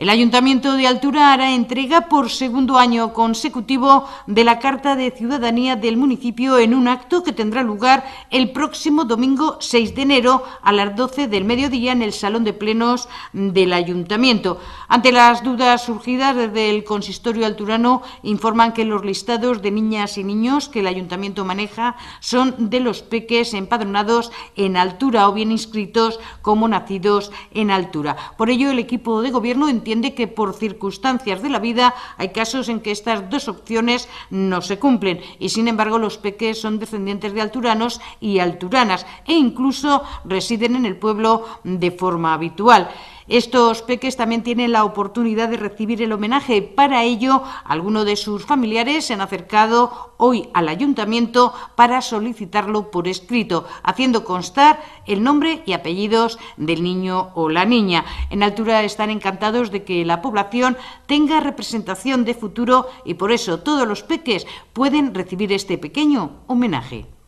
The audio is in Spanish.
El Ayuntamiento de Altura hará entrega por segundo año consecutivo de la Carta de Ciudadanía del municipio en un acto que tendrá lugar el próximo domingo 6 de enero a las 12 del mediodía en el Salón de Plenos del Ayuntamiento. Ante las dudas surgidas desde el consistorio alturano, informan que los listados de niñas y niños que el Ayuntamiento maneja son de los peques empadronados en altura o bien inscritos como nacidos en altura. Por ello, el equipo de gobierno entiende que por circunstancias de la vida hay casos en que estas dos opciones no se cumplen y sin embargo los peques son descendientes de alturanos y alturanas e incluso residen en el pueblo de forma habitual. Estos peques también tienen la oportunidad de recibir el homenaje. Para ello, algunos de sus familiares se han acercado hoy al ayuntamiento para solicitarlo por escrito, haciendo constar el nombre y apellidos del niño o la niña. En altura están encantados de que la población tenga representación de futuro y por eso todos los peques pueden recibir este pequeño homenaje.